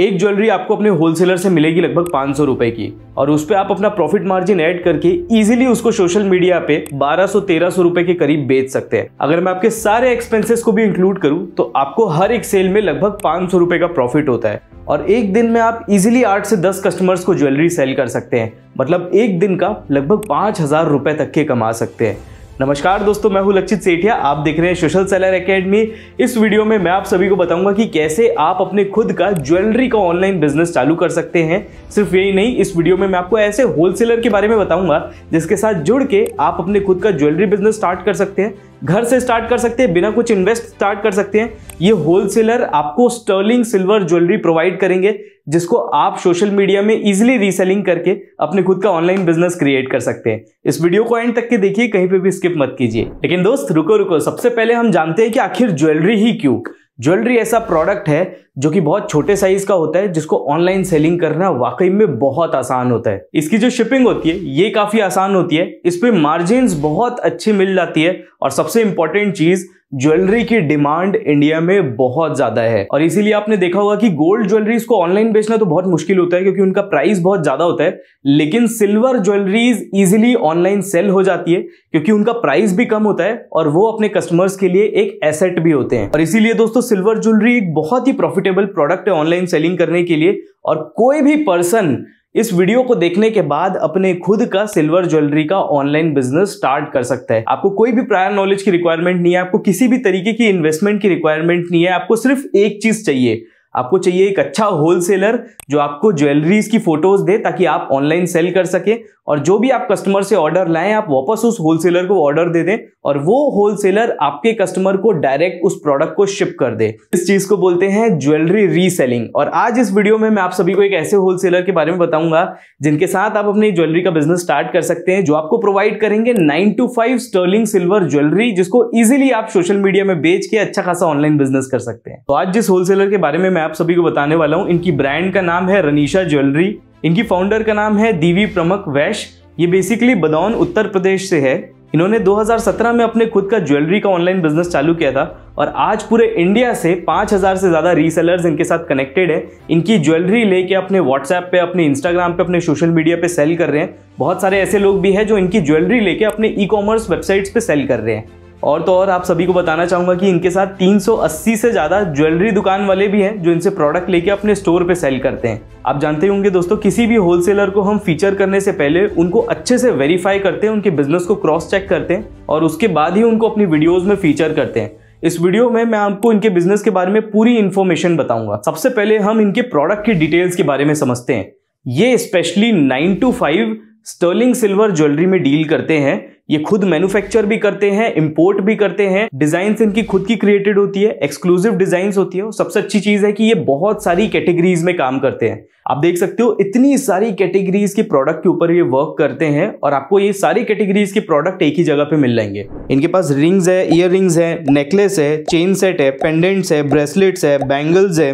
एक ज्वेलरी आपको अपने होलसेलर से मिलेगी लगभग पाँच सौ रुपए की और उस पर आप अपना प्रॉफिट मार्जिन ऐड करके इजीली उसको सोशल मीडिया पे 1200-1300 रुपए के करीब बेच सकते हैं अगर मैं आपके सारे एक्सपेंसेस को भी इंक्लूड करूं तो आपको हर एक सेल में लगभग पाँच सौ रुपए का प्रॉफिट होता है और एक दिन में आप इजिली आठ से दस कस्टमर्स को ज्वेलरी सेल कर सकते हैं मतलब एक दिन का लगभग पाँच तक के कमा सकते हैं नमस्कार दोस्तों मैं हूं लक्षित सेठिया आप देख रहे हैं सोशल सेलर एकेडमी इस वीडियो में मैं आप सभी को बताऊंगा कि कैसे आप अपने खुद का ज्वेलरी का ऑनलाइन बिजनेस चालू कर सकते हैं सिर्फ यही नहीं इस वीडियो में मैं आपको ऐसे होलसेलर के बारे में बताऊंगा जिसके साथ जुड़ के आप अपने खुद का ज्वेलरी बिजनेस स्टार्ट कर सकते हैं घर से स्टार्ट कर सकते हैं बिना कुछ इन्वेस्ट स्टार्ट कर सकते हैं ये होलसेलर आपको स्टर्लिंग सिल्वर ज्वेलरी प्रोवाइड करेंगे जिसको आप सोशल मीडिया में इजिली रीसेलिंग करके अपने खुद का ऑनलाइन बिजनेस क्रिएट कर सकते हैं इस वीडियो को एंड तक के देखिए कहीं पे भी स्किप मत कीजिए लेकिन दोस्त रुको रुको सबसे पहले हम जानते हैं कि आखिर ज्वेलरी ही क्यों ज्वेलरी ऐसा प्रोडक्ट है जो कि बहुत छोटे साइज का होता है जिसको ऑनलाइन सेलिंग करना वाकई में बहुत आसान होता है इसकी जो शिपिंग होती है ये काफी आसान होती है इस पर मार्जिन बहुत अच्छी मिल जाती है और सबसे इंपॉर्टेंट चीज ज्वेलरी की डिमांड इंडिया में बहुत ज्यादा है और इसीलिए आपने देखा होगा कि गोल्ड ज्वेलरीज को ऑनलाइन बेचना तो बहुत मुश्किल होता है क्योंकि उनका प्राइस बहुत ज्यादा होता है लेकिन silver jewelleries easily online sale हो जाती है क्योंकि उनका प्राइस भी कम होता है और वो अपने कस्टमर्स के लिए एक एसेट भी होते हैं और इसीलिए दोस्तों सिल्वर ज्वेलरी एक बहुत ही प्रॉफिटेबल प्रोडक्ट है ऑनलाइन सेलिंग करने के लिए और कोई भी पर्सन इस वीडियो को देखने के बाद अपने खुद का सिल्वर ज्वेलरी का ऑनलाइन बिजनेस स्टार्ट कर सकता है आपको कोई भी प्रायर नॉलेज की रिक्वायरमेंट नहीं है आपको किसी भी तरीके की इन्वेस्टमेंट की रिक्वायरमेंट नहीं है आपको सिर्फ एक चीज चाहिए आपको चाहिए एक अच्छा होलसेलर जो आपको ज्वेलरीज की फोटोज दे ताकि आप ऑनलाइन सेल कर सके और जो भी आप कस्टमर से ऑर्डर लाएं आप वापस उस होलसेलर को ऑर्डर दे दें और वो होलसेलर आपके कस्टमर को डायरेक्ट उस प्रोडक्ट को शिप कर दे इस चीज को बोलते हैं ज्वेलरी रीसेलिंग और आज इस वीडियो में मैं आप सभी को एक ऐसे होलसेलर के बारे में बताऊंगा जिनके साथ आप अपनी ज्वेलरी का बिजनेस स्टार्ट कर सकते हैं जो आपको प्रोवाइड करेंगे nine two five sterling silver jewellery जिसको इजिली आप सोशल मीडिया में बेच के अच्छा खासा ऑनलाइन बिजनेस कर सकते हैं तो आज जिस होलसेलर के बारे में मैं आप सभी को बताने वाला हूँ इनकी ब्रांड का नाम है रनीशा ज्वेलरी इनकी फाउंडर का नाम है दीवी प्रमक वैश ये बेसिकली बदौन उत्तर प्रदेश से है इन्होंने 2017 में अपने खुद का ज्वेलरी का ऑनलाइन बिजनेस चालू किया था और आज पूरे इंडिया से 5000 से ज़्यादा रीसेलर्स इनके साथ कनेक्टेड है इनकी ज्वेलरी लेके अपने व्हाट्सएप पे अपने इंस्टाग्राम पे अपने सोशल मीडिया पे सेल कर रहे हैं बहुत सारे ऐसे लोग भी हैं जो इनकी ज्वेलरी लेके अपने ई कॉमर्स वेबसाइट्स पे सेल कर रहे हैं और तो और आप सभी को बताना चाहूँगा कि इनके साथ 380 से ज़्यादा ज्वेलरी दुकान वाले भी हैं जो इनसे प्रोडक्ट लेके अपने स्टोर पे सेल करते हैं आप जानते होंगे दोस्तों किसी भी होलसेलर को हम फीचर करने से पहले उनको अच्छे से वेरीफाई करते हैं उनके बिजनेस को क्रॉस चेक करते हैं और उसके बाद ही उनको अपनी वीडियोज़ में फीचर करते हैं इस वीडियो में मैं आपको इनके बिजनेस के बारे में पूरी इन्फॉर्मेशन बताऊंगा सबसे पहले हम इनके प्रोडक्ट की डिटेल्स के बारे में समझते हैं ये specially nine two five sterling silver jewellery में डील करते हैं ये खुद मैन्युफैक्चर भी करते हैं इंपोर्ट भी करते हैं डिजाइन इनकी खुद की क्रिएटेड होती है एक्सक्लूसिव डिजाइन होती है और सबसे अच्छी चीज है कि ये बहुत सारी कैटेगरीज में काम करते हैं आप देख सकते हो इतनी सारी कैटेगरीज के प्रोडक्ट के ऊपर ये वर्क करते हैं और आपको ये सारी कैटेगरीज के प्रोडक्ट एक ही जगह पे मिल जाएंगे इनके पास रिंग्स है इयर है नेकलेस है चेन सेट है पेंडेंट्स है ब्रेसलेट्स है बैंगल्स है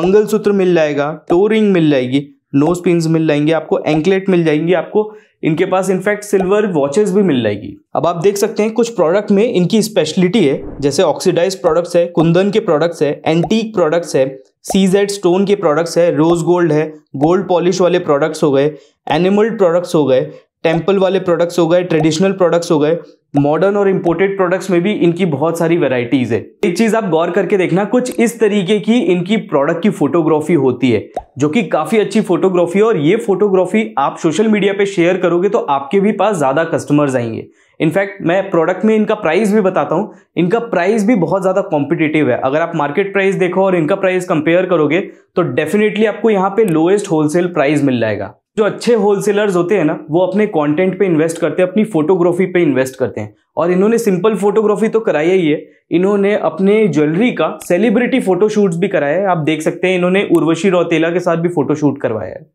मंगलसूत्र मिल जाएगा टो रिंग मिल जाएगी नोज पिन मिल जाएंगे आपको एंकलेट मिल जाएंगे आपको इनके पास इनफैक्ट सिल्वर वॉचेस भी मिल जाएगी अब आप देख सकते हैं कुछ प्रोडक्ट में इनकी स्पेशलिटी है जैसे ऑक्सीडाइज प्रोडक्ट्स है कुंदन के प्रोडक्ट्स है एंटीक प्रोडक्ट्स है सीजेड स्टोन के प्रोडक्ट्स है रोज गोल्ड है गोल्ड पॉलिश वाले प्रोडक्ट्स हो गए एनिमल प्रोडक्ट्स हो गए टेम्पल वाले प्रोडक्ट्स हो गए ट्रेडिशनल प्रोडक्ट्स हो गए मॉडर्न और इम्पोर्टेड प्रोडक्ट्स में भी इनकी बहुत सारी वेराइटीज़ है एक चीज़ आप गौर करके देखना कुछ इस तरीके की इनकी प्रोडक्ट की फोटोग्राफी होती है जो कि काफ़ी अच्छी फोटोग्राफी है और ये फोटोग्राफी आप सोशल मीडिया पे शेयर करोगे तो आपके भी पास ज़्यादा कस्टमर्स आएंगे इनफैक्ट मैं प्रोडक्ट में इनका प्राइस भी बताता हूँ इनका प्राइस भी बहुत ज़्यादा कॉम्पिटेटिव है अगर आप मार्केट प्राइस देखो और इनका प्राइस कंपेयर करोगे तो डेफिनेटली आपको यहाँ पे लोएस्ट होलसेल प्राइस मिल जाएगा जो अच्छे होलसेलर्स होते हैं ना वो अपने कंटेंट पे इन्वेस्ट करते हैं अपनी फोटोग्राफी पे इन्वेस्ट करते हैं और इन्होंने सिंपल फोटोग्राफी तो कराई ही है इन्होंने अपने ज्वेलरी का सेलिब्रिटी फोटोशूट्स भी कराया है आप देख सकते हैं इन्होंने उर्वशी रौतेला के साथ भी फोटोशूट करवाया है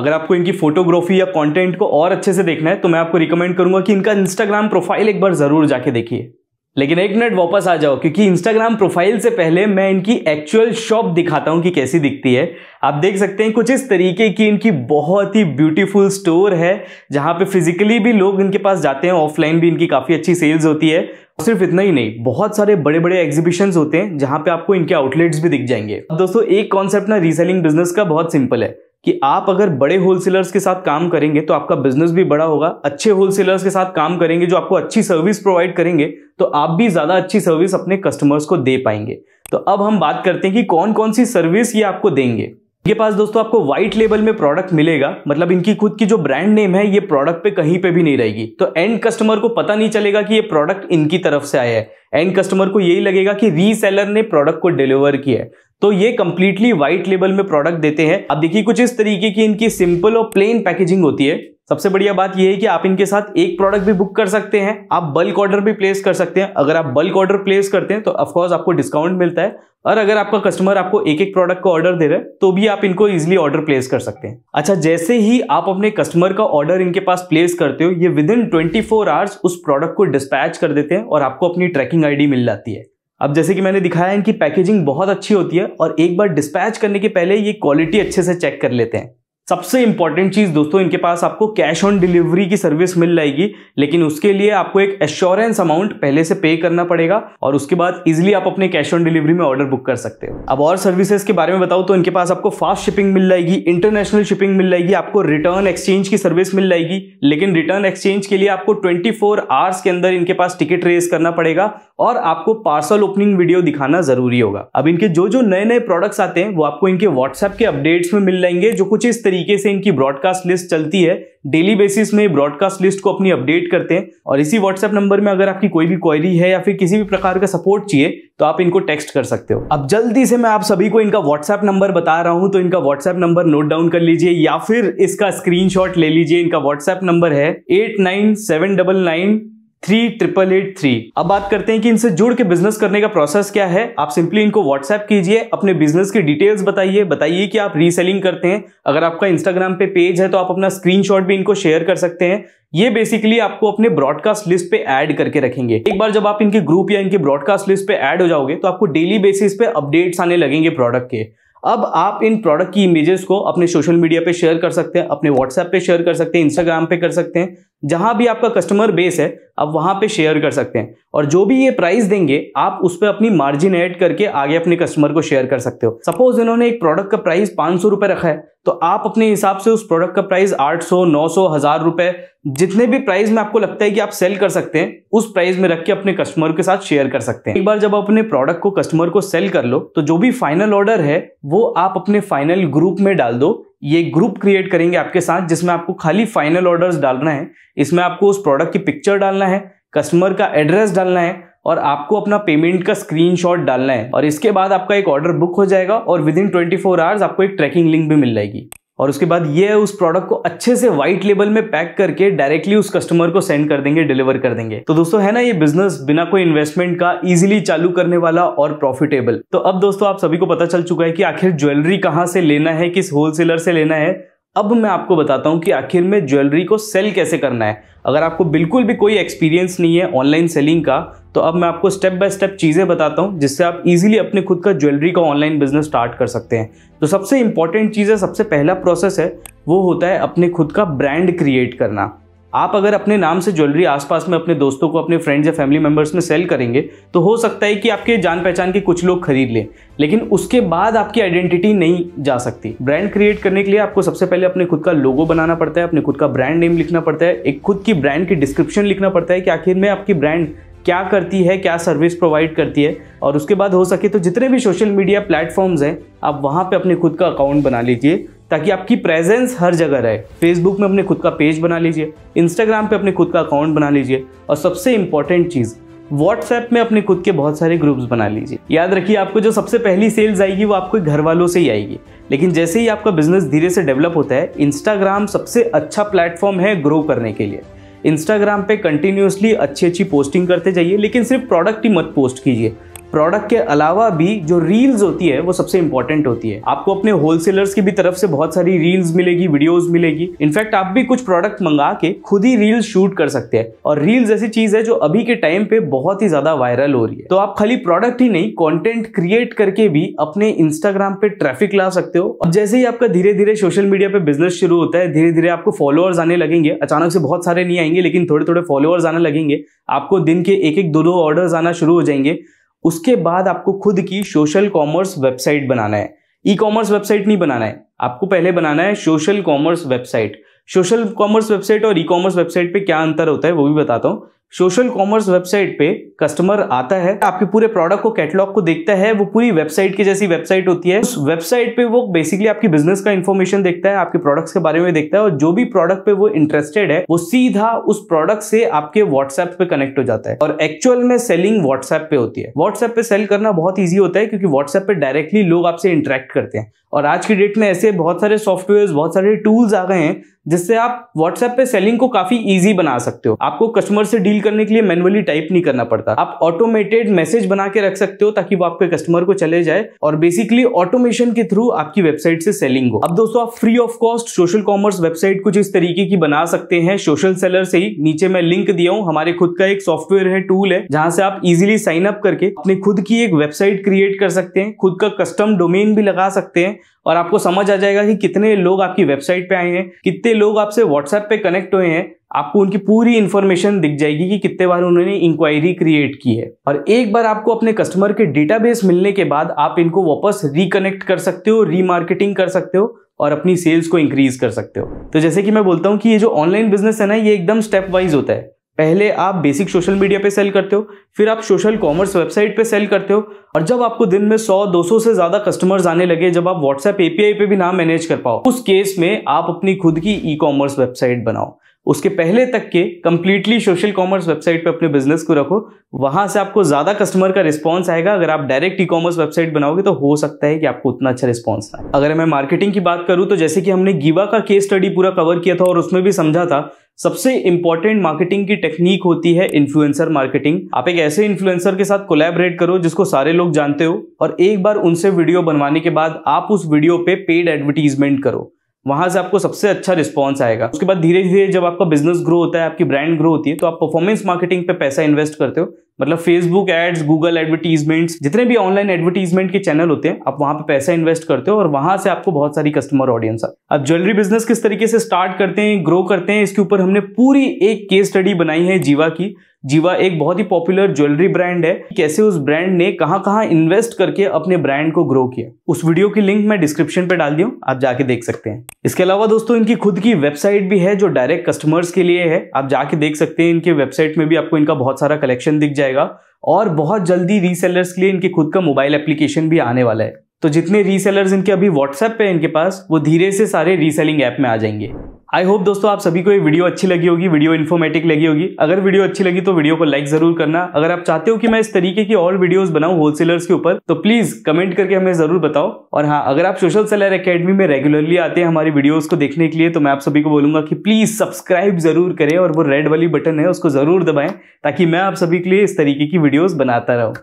अगर आपको इनकी फोटोग्राफी या कॉन्टेंट को और अच्छे से देखना है तो मैं आपको रिकमेंड करूंगा कि इनका इंस्टाग्राम प्रोफाइल एक बार जरूर जाके देखिए लेकिन एक मिनट वापस आ जाओ क्योंकि इंस्टाग्राम प्रोफाइल से पहले मैं इनकी एक्चुअल शॉप दिखाता हूँ कि कैसी दिखती है आप देख सकते हैं कुछ इस तरीके की इनकी बहुत ही ब्यूटीफुल स्टोर है जहाँ पे फिजिकली भी लोग इनके पास जाते हैं ऑफलाइन भी इनकी काफ़ी अच्छी सेल्स होती है सिर्फ इतना ही नहीं बहुत सारे बड़े बड़े एग्जीबिशन होते हैं जहाँ पे आपको इनके आउटलेट्स भी दिख जाएंगे दोस्तों एक कॉन्सेप्ट ना रीसेलिंग बिजनेस का बहुत सिंपल है कि आप अगर बड़े होलसेलर्स के साथ काम करेंगे तो आपका बिजनेस भी बड़ा होगा अच्छे होलसेलर्स के साथ काम करेंगे जो आपको अच्छी सर्विस प्रोवाइड करेंगे तो आप भी ज़्यादा अच्छी सर्विस अपने कस्टमर्स को दे पाएंगे तो अब हम बात करते हैं कि कौन कौन सी सर्विस ये आपको देंगे इनके पास दोस्तों आपको व्हाइट लेवल में प्रोडक्ट मिलेगा मतलब इनकी खुद की जो ब्रांड नेम है ये प्रोडक्ट पे कहीं पे भी नहीं रहेगी तो एंड कस्टमर को पता नहीं चलेगा कि ये प्रोडक्ट इनकी तरफ से आया है एंड कस्टमर को यही लगेगा कि रीसेलर ने प्रोडक्ट को डिलीवर किया है तो ये कंप्लीटली व्हाइट लेबल में प्रोडक्ट देते हैं अब देखिए कुछ इस तरीके की इनकी सिंपल और प्लेन पैकेजिंग होती है सबसे बढ़िया बात यह है कि आप इनके साथ एक प्रोडक्ट भी बुक कर सकते हैं आप बल्क ऑर्डर भी प्लेस कर सकते हैं अगर आप बल्क ऑर्डर प्लेस करते हैं तो ऑफकोर्स आपको डिस्काउंट मिलता है और अगर आपका कस्टमर आपको एक एक प्रोडक्ट का ऑर्डर दे रहा है तो भी आप इनको इजिली ऑर्डर प्लेस कर सकते हैं अच्छा जैसे ही आप अपने कस्टमर का ऑर्डर इनके पास प्लेस करते हो ये विद इन ट्वेंटी आवर्स उस प्रोडक्ट को डिस्पैच कर देते हैं और आपको अपनी ट्रैकिंग आईडी मिल जाती है अब जैसे कि मैंने दिखाया इनकी पैकेजिंग बहुत अच्छी होती है और एक बार डिस्पैच करने के पहले ये क्वालिटी अच्छे से चेक कर लेते हैं सबसे इंपॉर्टेंट चीज़ दोस्तों इनके पास आपको कैश ऑन डिलीवरी की सर्विस मिल जाएगी लेकिन उसके लिए आपको एक एश्योरेंस अमाउंट पहले से पे करना पड़ेगा और उसके बाद इजिली आप अपने कैश ऑन डिलीवरी में ऑर्डर बुक कर सकते हो अब और सर्विसेज के बारे में बताओ तो इनके पास आपको फास्ट शिपिंग मिल जाएगी इंटरनेशनल शिपिंग मिल जाएगी आपको रिटर्न एक्सचेंज की सर्विस मिल जाएगी लेकिन रिटर्न एक्सचेंज के लिए आपको ट्वेंटी आवर्स के अंदर इनके पास टिकट रेस करना पड़ेगा और आपको पार्सल ओपनिंग वीडियो दिखाना जरूरी होगा अब इनके जो जो नए नए प्रोडक्ट्स आते हैं वो आपको इनके व्हाट्सएप के अपडेट्स में मिल जाएंगे जो कुछ इस तरीके तरीके से इनकी ब्रॉडकास्ट लिस्ट चलती है डेली बेसिस में ब्रॉडकास्ट लिस्ट को अपनी अपडेट करते हैं और इसी व्हाट्सएप नंबर में अगर आपकी कोई भी क्वेरी है या फिर किसी भी प्रकार का सपोर्ट चाहिए तो आप इनको टेक्स्ट कर सकते हो अब जल्दी से मैं आप सभी को इनका व्हाट्सएप नंबर बता रहा हूं तो इनका व्हाट्सएप नंबर नोट डाउन कर लीजिए या फिर इसका स्क्रीनशॉट ले लीजिए इनका व्हाट्सएप नंबर है eight nine seven double nine three triple eight three अब बात करते हैं कि इनसे जुड़ के बिजनेस करने का प्रोसेस क्या है आप सिंपली इनको व्हाट्सएप कीजिए अपने बिजनेस की डिटेल्स बताइए बताइए कि आप रीसेलिंग करते हैं अगर आपका इंस्टाग्राम पे पेज है तो आप अपना स्क्रीनशॉट भी इनको शेयर कर सकते हैं ये बेसिकली आपको अपने ब्रॉडकास्ट लिस्ट पे ऐड करके रखेंगे एक बार जब आप इनके ग्रुप या इनके ब्रॉडकास्ट लिस्ट पे ऐड हो जाओगे तो आपको डेली बेसिस पे अपडेट्स आने लगेंगे प्रोडक्ट के अब आप इन प्रोडक्ट की इमेजेस को अपने सोशल मीडिया पे शेयर कर सकते हैं अपने व्हाट्सएप पे शेयर कर सकते हैं इंस्टाग्राम पे कर सकते हैं जहां भी आपका कस्टमर बेस है आप वहां पे शेयर कर सकते हैं और जो भी ये प्राइस देंगे आप उस पर अपनी मार्जिन ऐड करके आगे अपने कस्टमर को शेयर कर सकते हो सपोज इन्होंने एक प्रोडक्ट का प्राइस पांच सौ रुपए रखा है तो आप अपने हिसाब से उस प्रोडक्ट का प्राइस आठ सौ नौ सौ हजार रुपए जितने भी प्राइस में आपको लगता है कि आप सेल कर सकते हैं उस प्राइस में रख के अपने कस्टमर के साथ शेयर कर सकते हैं एक बार जब आप अपने प्रोडक्ट को कस्टमर को सेल कर लो तो जो भी फाइनल ऑर्डर है वो आप अपने फाइनल ग्रुप में डाल दो ये ग्रुप क्रिएट करेंगे आपके साथ जिसमें आपको खाली फाइनल ऑर्डर्स डालना है इसमें आपको उस प्रोडक्ट की पिक्चर डालना है कस्टमर का एड्रेस डालना है और आपको अपना पेमेंट का स्क्रीनशॉट डालना है और इसके बाद आपका एक ऑर्डर बुक हो जाएगा और विद इन 24 आवर्स आपको एक ट्रैकिंग लिंक भी मिल जाएगी और उसके बाद ये उस प्रोडक्ट को अच्छे से व्हाइट लेबल में पैक करके डायरेक्टली उस कस्टमर को सेंड कर देंगे डिलीवर कर देंगे तो दोस्तों है ना ये बिजनेस बिना कोई इन्वेस्टमेंट का इजीली चालू करने वाला और प्रॉफिटेबल तो अब दोस्तों आप सभी को पता चल चुका है कि आखिर ज्वेलरी कहाँ से लेना है किस होलसेलर से लेना है अब मैं आपको बताता हूँ कि आखिर में ज्वेलरी को सेल कैसे करना है अगर आपको बिल्कुल भी कोई एक्सपीरियंस नहीं है ऑनलाइन सेलिंग का तो अब मैं आपको स्टेप बाय स्टेप चीज़ें बताता हूँ जिससे आप इजीली अपने खुद का ज्वेलरी का ऑनलाइन बिजनेस स्टार्ट कर सकते हैं तो सबसे इंपॉर्टेंट चीज़ है सबसे पहला प्रोसेस है वो होता है अपने खुद का ब्रांड क्रिएट करना आप अगर अपने नाम से ज्वेलरी आसपास में अपने दोस्तों को अपने फ्रेंड्स या फैमिली मेम्बर्स में सेल करेंगे तो हो सकता है कि आपके जान पहचान के कुछ लोग खरीद लें लेकिन उसके बाद आपकी आइडेंटिटी नहीं जा सकती ब्रांड क्रिएट करने के लिए आपको सबसे पहले अपने खुद का लोगो बनाना पड़ता है अपने खुद का ब्रांड नेम लिखना पड़ता है एक खुद की ब्रांड की डिस्क्रिप्शन लिखना पड़ता है कि आखिर में आपकी ब्रांड क्या करती है क्या सर्विस प्रोवाइड करती है और उसके बाद हो सके तो जितने भी सोशल मीडिया प्लेटफॉर्म्स हैं आप वहाँ पे अपने खुद का अकाउंट बना लीजिए ताकि आपकी प्रेजेंस हर जगह रहे फेसबुक में अपने खुद का पेज बना लीजिए इंस्टाग्राम पे अपने खुद का अकाउंट बना लीजिए और सबसे इंपॉर्टेंट चीज़ व्हाट्सएप में अपने खुद के बहुत सारे ग्रुप्स बना लीजिए याद रखिए आपको जो सबसे पहली सेल्स आएगी वो आपके घर वालों से ही आएगी लेकिन जैसे ही आपका बिजनेस धीरे से डेवलप होता है इंस्टाग्राम सबसे अच्छा प्लेटफॉर्म है ग्रो करने के लिए इंस्टाग्राम पे कंटिन्यूसली अच्छी अच्छी पोस्टिंग करते जाइए लेकिन सिर्फ प्रोडक्ट ही मत पोस्ट कीजिए प्रोडक्ट के अलावा भी जो रील्स होती है वो सबसे इंपॉर्टेंट होती है आपको अपने होलसेलर्स की भी तरफ से बहुत सारी रील्स मिलेगी वीडियोस मिलेगी इनफैक्ट आप भी कुछ प्रोडक्ट मंगा के खुद ही रील्स शूट कर सकते हैं और रील्स ऐसी चीज है जो अभी के टाइम पे बहुत ही ज्यादा वायरल हो रही है तो आप खाली प्रोडक्ट ही नहीं कॉन्टेंट क्रिएट करके भी अपने इंस्टाग्राम पे ट्रैफिक ला सकते हो और जैसे ही आपका धीरे धीरे सोशल मीडिया पे बिजनेस शुरू होता है धीरे धीरे आपको फॉलोअर्स आने लगेंगे अचानक से बहुत सारे नहीं आएंगे लेकिन थोड़े थोड़े फॉलोअर्स आने लगेंगे आपको दिन के एक एक दो दो ऑर्डर्स आना शुरू हो जाएंगे उसके बाद आपको खुद की सोशल कॉमर्स वेबसाइट बनाना है ई कॉमर्स वेबसाइट नहीं बनाना है आपको पहले बनाना है social commerce website social commerce website और ई कॉमर्स वेबसाइट पे क्या अंतर होता है वो भी बताता हूँ सोशल कॉमर्स वेबसाइट पे कस्टमर आता है आपके पूरे प्रोडक्ट को कैटलॉग को देखता है वो पूरी वेबसाइट की जैसी वेबसाइट होती है उस वेबसाइट पे वो बेसिकली आपकी बिजनेस का इन्फॉर्मेशन देखता है आपके प्रोडक्ट्स के बारे में देखता है और जो भी प्रोडक्ट पे वो इंटरेस्टेड है वो सीधा उस प्रोडक्ट से आपके व्हाट्सएप पे कनेक्ट हो जाता है और एक्चुअल में सेलिंग व्हाट्सएप पे होती है व्हाट्सएप पे सेल करना बहुत ईजी होता है क्योंकि व्हाट्सएप पे डायरेक्टली लोग आपसे इंटरेक्ट करते हैं और आज की डेट में ऐसे बहुत सारे सॉफ्टवेयर बहुत सारे टूल्स आ गए हैं जिससे आप व्हाट्सएप पे सेलिंग को काफी इजी बना सकते हो आपको कस्टमर से डील करने के लिए मैनुअली टाइप नहीं करना पड़ता आप ऑटोमेटेड मैसेज बना के रख सकते हो ताकि वो आपके कस्टमर को चले जाए और बेसिकली ऑटोमेशन के थ्रू आपकी वेबसाइट से सेलिंग हो अब दोस्तों आप free of cost social commerce website कुछ इस तरीके की बना सकते हैं सोशल सेलर से ही नीचे मैं लिंक दिया हूँ हमारे खुद का एक सॉफ्टवेयर है टूल है जहां से आप इजिली साइन अप करके अपने खुद की एक वेबसाइट क्रिएट कर सकते हैं खुद का कस्टम डोमेन भी लगा सकते हैं और आपको समझ आ जाएगा कि कितने लोग आपकी वेबसाइट पे आए हैं कितने लोग आपसे व्हाट्सएप पे कनेक्ट हुए हैं आपको उनकी पूरी इन्फॉर्मेशन दिख जाएगी कि कितने बार उन्होंने इंक्वायरी क्रिएट की है और एक बार आपको अपने कस्टमर के डेटाबेस मिलने के बाद आप इनको वापस रिकनेक्ट कर सकते हो रीमार्केटिंग कर सकते हो और अपनी सेल्स को इंक्रीज कर सकते हो तो जैसे कि मैं बोलता हूँ कि ये जो ऑनलाइन बिजनेस है ना ये एकदम स्टेप वाइज होता है पहले आप बेसिक सोशल मीडिया पे सेल करते हो फिर आप सोशल कॉमर्स वेबसाइट पे सेल करते हो और जब आपको दिन में 100 200 से ज़्यादा कस्टमर्स आने लगे जब आप व्हाट्सएप एपीआई पे भी ना मैनेज कर पाओ उस केस में आप अपनी खुद की ई कॉमर्स वेबसाइट बनाओ उसके पहले तक के कंप्लीटली सोशल कॉमर्स वेबसाइट पे अपने बिजनेस को रखो वहां से आपको ज्यादा कस्टमर का रिस्पॉन्स आएगा अगर आप डायरेक्ट ई कॉमर्स वेबसाइट बनाओगे तो हो सकता है कि आपको उतना अच्छा रिस्पांस ना अगर मैं मार्केटिंग की बात करूं तो जैसे कि हमने गीवा का केस स्टडी पूरा कवर किया था और उसमें भी समझा था सबसे इंपॉर्टेंट मार्केटिंग की टेक्निक होती है इन्फ्लुएंसर मार्केटिंग आप एक ऐसे इन्फ्लुएंसर के साथ कोलैबोरेट करो जिसको सारे लोग जानते हो और एक बार उनसे वीडियो बनवाने के बाद आप उस वीडियो पे पेड एडवर्टीजमेंट करो वहां से आपको सबसे अच्छा रिस्पॉन्स आएगा उसके बाद धीरे धीरे जब आपका बिजनेस ग्रो होता है आपकी ब्रांड ग्रो होती है तो आप परफॉर्मेंस मार्केटिंग पे पैसा इन्वेस्ट करते हो मतलब फेसबुक एड्स गूगल एडवर्टीजमेंट्स जितने भी ऑनलाइन एडवर्टीजमेंट के चैनल होते हैं आप वहां पे पैसा इन्वेस्ट करते हो और वहां से आपको बहुत सारी कस्टमर ऑडियंस है अब ज्वेलरी बिजनेस किस तरीके से स्टार्ट करते हैं ग्रो करते हैं इसके ऊपर हमने पूरी एक केस स्टडी बनाई है जीवा की जीवा एक बहुत ही पॉपुलर ज्वेलरी ब्रांड है कैसे उस ब्रांड ने कहा कहाँ इन्वेस्ट करके अपने ब्रांड को ग्रो किया उस वीडियो की लिंक मैं डिस्क्रिप्शन पे डाल दी हूँ आप जाके देख सकते हैं इसके अलावा दोस्तों इनकी खुद की वेबसाइट भी है जो डायरेक्ट कस्टमर्स के लिए है आप जाके देख सकते हैं इनके वेबसाइट में भी आपको इनका बहुत सारा कलेक्शन दिख जाए जाएगा और बहुत जल्दी रीसेलर्स के लिए इनके खुद का मोबाइल एप्लीकेशन भी आने वाला है तो जितने रीसेलर्स इनके अभी व्हाट्सएप पे इनके पास वो धीरे से सारे रीसेलिंग ऐप में आ जाएंगे आई होप दोस्तों आप सभी को ये वीडियो अच्छी लगी होगी वीडियो इन्फॉर्मेटिव लगी होगी अगर वीडियो अच्छी लगी तो वीडियो को लाइक जरूर करना अगर आप चाहते हो कि मैं इस तरीके की और वीडियोस बनाऊं होलसेलर्स के ऊपर तो प्लीज कमेंट करके हमें जरूर बताओ और हाँ अगर आप सोशल सेलर अकेडमी में रेगुलरली आते हैं हमारी वीडियोज को देखने के लिए तो मैं आप सभी को बोलूंगा कि प्लीज सब्सक्राइब जरूर करें और वो रेड वाली बटन है उसको जरूर दबाएं ताकि मैं आप सभी के लिए इस तरीके की वीडियोज बनाता रहूँ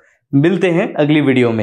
मिलते हैं अगली वीडियो में